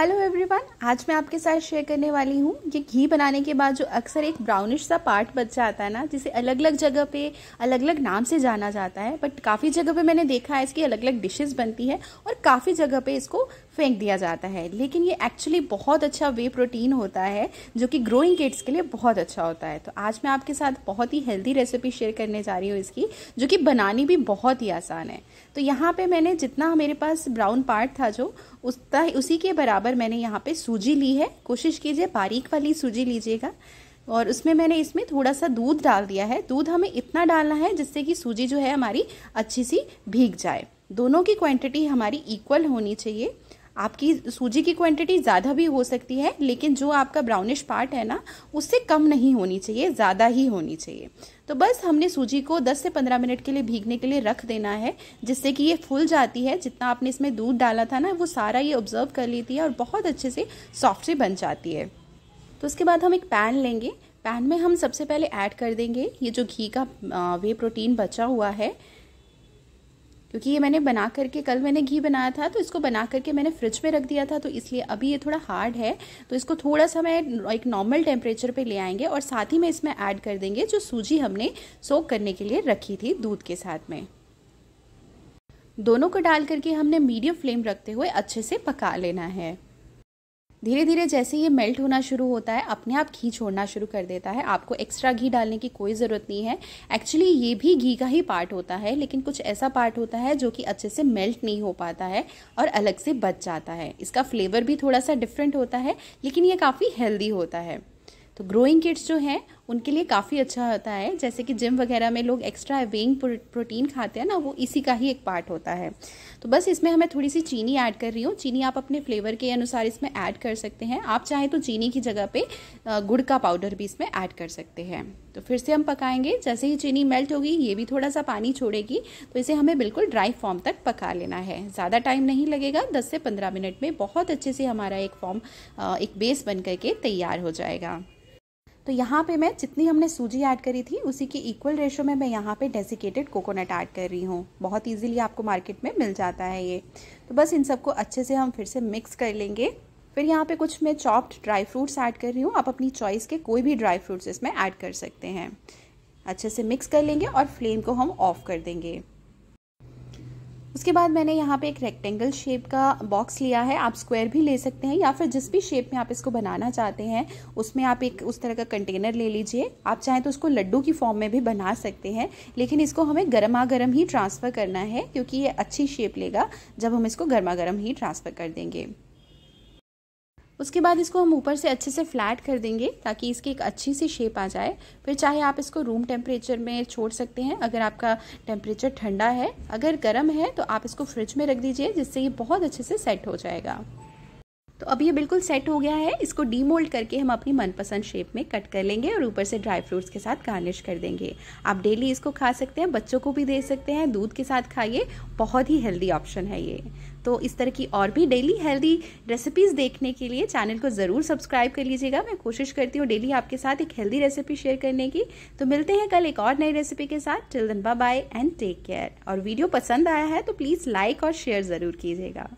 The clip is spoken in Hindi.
हेलो एवरीवन आज मैं आपके साथ शेयर करने वाली हूँ ये घी बनाने के बाद जो अक्सर एक ब्राउनिश सा पार्ट बच जाता है ना जिसे अलग अलग जगह पे अलग अलग नाम से जाना जाता है बट काफ़ी जगह पे मैंने देखा है इसकी अलग अलग डिशेस बनती है और काफ़ी जगह पे इसको फेंक दिया जाता है लेकिन ये एक्चुअली बहुत अच्छा वे प्रोटीन होता है जो कि ग्रोइंग किड्स के लिए बहुत अच्छा होता है तो आज मैं आपके साथ बहुत ही हेल्दी रेसिपी शेयर करने जा रही हूँ इसकी जो कि बनानी भी बहुत ही आसान है तो यहाँ पर मैंने जितना मेरे पास ब्राउन पार्ट था जो उतना उसी के बराबर पर मैंने यहाँ पे सूजी ली है कोशिश कीजिए बारीक वाली सूजी लीजिएगा और उसमें मैंने इसमें थोड़ा सा दूध डाल दिया है दूध हमें इतना डालना है जिससे कि सूजी जो है हमारी अच्छी सी भीग जाए दोनों की क्वांटिटी हमारी इक्वल होनी चाहिए आपकी सूजी की क्वांटिटी ज़्यादा भी हो सकती है लेकिन जो आपका ब्राउनिश पार्ट है ना उससे कम नहीं होनी चाहिए ज़्यादा ही होनी चाहिए तो बस हमने सूजी को 10 से 15 मिनट के लिए भीगने के लिए रख देना है जिससे कि ये फूल जाती है जितना आपने इसमें दूध डाला था ना वो सारा ये ऑब्जर्व कर लेती है और बहुत अच्छे से सॉफ्ट से बन जाती है तो उसके बाद हम एक पैन लेंगे पैन में हम सबसे पहले ऐड कर देंगे ये जो घी का वे प्रोटीन बचा हुआ है क्योंकि ये मैंने बना करके कल मैंने घी बनाया था तो इसको बना करके मैंने फ्रिज में रख दिया था तो इसलिए अभी ये थोड़ा हार्ड है तो इसको थोड़ा सा मैं एक नॉर्मल टेम्परेचर पे ले आएंगे और साथ ही में इसमें ऐड कर देंगे जो सूजी हमने सोक करने के लिए रखी थी दूध के साथ में दोनों को डाल करके हमने मीडियम फ्लेम रखते हुए अच्छे से पका लेना है धीरे धीरे जैसे ये मेल्ट होना शुरू होता है अपने आप घी छोड़ना शुरू कर देता है आपको एक्स्ट्रा घी डालने की कोई ज़रूरत नहीं है एक्चुअली ये भी घी का ही पार्ट होता है लेकिन कुछ ऐसा पार्ट होता है जो कि अच्छे से मेल्ट नहीं हो पाता है और अलग से बच जाता है इसका फ्लेवर भी थोड़ा सा डिफरेंट होता है लेकिन ये काफ़ी हेल्दी होता है तो ग्रोइंग किड्स जो हैं उनके लिए काफ़ी अच्छा होता है जैसे कि जिम वगैरह में लोग एक्स्ट्रा वेइंग प्रोटीन खाते हैं ना वो इसी का ही एक पार्ट होता है तो बस इसमें हमें थोड़ी सी चीनी ऐड कर रही हूँ चीनी आप अपने फ्लेवर के अनुसार इसमें ऐड कर सकते हैं आप चाहें तो चीनी की जगह पे गुड़ का पाउडर भी इसमें ऐड कर सकते हैं तो फिर से हम पकाएंगे जैसे ही चीनी मेल्ट होगी ये भी थोड़ा सा पानी छोड़ेगी तो इसे हमें बिल्कुल ड्राई फॉर्म तक पका लेना है ज़्यादा टाइम नहीं लगेगा दस से पंद्रह मिनट में बहुत अच्छे से हमारा एक फॉर्म एक बेस बन करके तैयार हो जाएगा तो यहाँ पे मैं जितनी हमने सूजी ऐड करी थी उसी के इक्वल रेशो में मैं यहाँ पे डेसिकेटेड कोकोनट ऐड कर रही हूँ बहुत इजीली आपको मार्केट में मिल जाता है ये तो बस इन सबको अच्छे से हम फिर से मिक्स कर लेंगे फिर यहाँ पे कुछ मैं चॉप्ड ड्राई फ्रूट्स ऐड कर रही हूँ आप अपनी चॉइस के कोई भी ड्राई फ्रूट्स इसमें ऐड कर सकते हैं अच्छे से मिक्स कर लेंगे और फ्लेम को हम ऑफ कर देंगे उसके बाद मैंने यहाँ पे एक रेक्टेंगल शेप का बॉक्स लिया है आप स्क्वायर भी ले सकते हैं या फिर जिस भी शेप में आप इसको बनाना चाहते हैं उसमें आप एक उस तरह का कंटेनर ले लीजिए आप चाहें तो उसको लड्डू की फॉर्म में भी बना सकते हैं लेकिन इसको हमें गर्मा गर्म ही ट्रांसफ़र करना है क्योंकि ये अच्छी शेप लेगा जब हम इसको गर्मा गर्म ही ट्रांसफ़र कर देंगे उसके बाद इसको हम ऊपर से अच्छे से फ्लैट कर देंगे ताकि इसकी एक अच्छी सी शेप आ जाए फिर चाहे आप इसको रूम टेम्परेचर में छोड़ सकते हैं अगर आपका टेम्परेचर ठंडा है अगर गर्म है तो आप इसको फ्रिज में रख दीजिए जिससे ये बहुत अच्छे से सेट हो जाएगा तो अब ये बिल्कुल सेट हो गया है इसको डीमोल्ड करके हम अपनी मनपसंद शेप में कट कर लेंगे और ऊपर से ड्राई फ्रूट्स के साथ गार्निश कर देंगे आप डेली इसको खा सकते हैं बच्चों को भी दे सकते हैं दूध के साथ खाइए बहुत ही हेल्दी ऑप्शन है ये तो इस तरह की और भी डेली हेल्दी रेसिपीज़ देखने के लिए चैनल को ज़रूर सब्सक्राइब कर लीजिएगा मैं कोशिश करती हूँ डेली आपके साथ एक हेल्दी रेसिपी शेयर करने की तो मिलते हैं कल एक और नई रेसिपी के साथ till then bye and take care और वीडियो पसंद आया है तो प्लीज़ लाइक और शेयर ज़रूर कीजिएगा